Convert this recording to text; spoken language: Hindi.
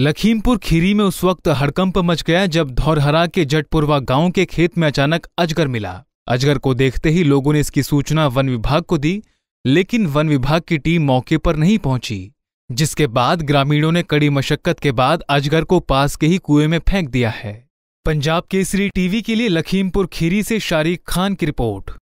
लखीमपुर खीरी में उस वक्त हड़कंप मच गया जब धौरहरा के जटपुरवा गांव के खेत में अचानक अजगर मिला अजगर को देखते ही लोगों ने इसकी सूचना वन विभाग को दी लेकिन वन विभाग की टीम मौके पर नहीं पहुंची जिसके बाद ग्रामीणों ने कड़ी मशक्कत के बाद अजगर को पास के ही कुएं में फेंक दिया है पंजाब केसरी टीवी के लिए लखीमपुर खीरी से शारिक खान की रिपोर्ट